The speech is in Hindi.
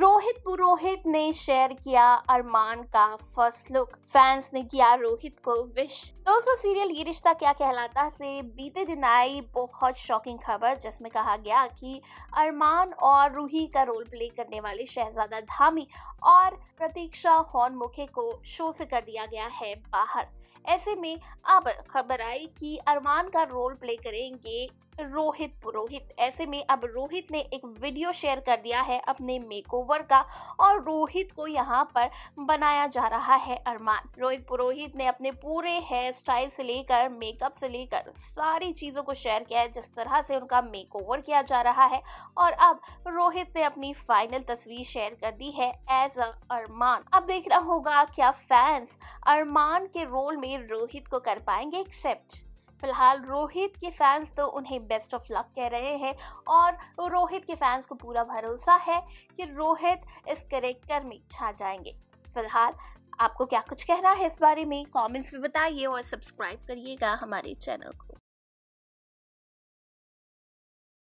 रोहित पुरोहित ने शेयर किया अरमान का फर्स्ट लुक फैंस ने किया रोहित को विश दोस्तों सीरियल ये रिश्ता क्या कहलाता से बीते दिन आई बहुत शॉकिंग खबर जिसमें कहा गया कि अरमान और रूही का रोल प्ले करने वाले शहजादा धामी और प्रतीक्षा मुखे को शो से कर दिया गया है बाहर ऐसे में अब खबर आई कि अरमान का रोल प्ले करेंगे रोहित पुरोहित ऐसे में अब रोहित ने एक वीडियो शेयर कर दिया है अपने मेको ओवर का और रोहित को यहाँ पर बनाया जा रहा है अरमान रोहित पुरोहित ने अपने पूरे हेयर स्टाइल से लेकर मेकअप से लेकर सारी चीज़ों को शेयर किया है जिस तरह से उनका मेक किया जा रहा है और अब रोहित ने अपनी फाइनल तस्वीर शेयर कर दी है एज अ अरमान अब देखना होगा क्या फैंस अरमान के रोल में रोहित को कर पाएंगे एक्सेप्ट फिलहाल रोहित के फैंस तो उन्हें बेस्ट ऑफ लक कह रहे हैं और रोहित के फैंस को पूरा भरोसा है कि रोहित इस करेक्टर में छा जाएंगे फिलहाल आपको क्या कुछ कहना है इस बारे में कमेंट्स में बताइए और सब्सक्राइब करिएगा हमारे चैनल को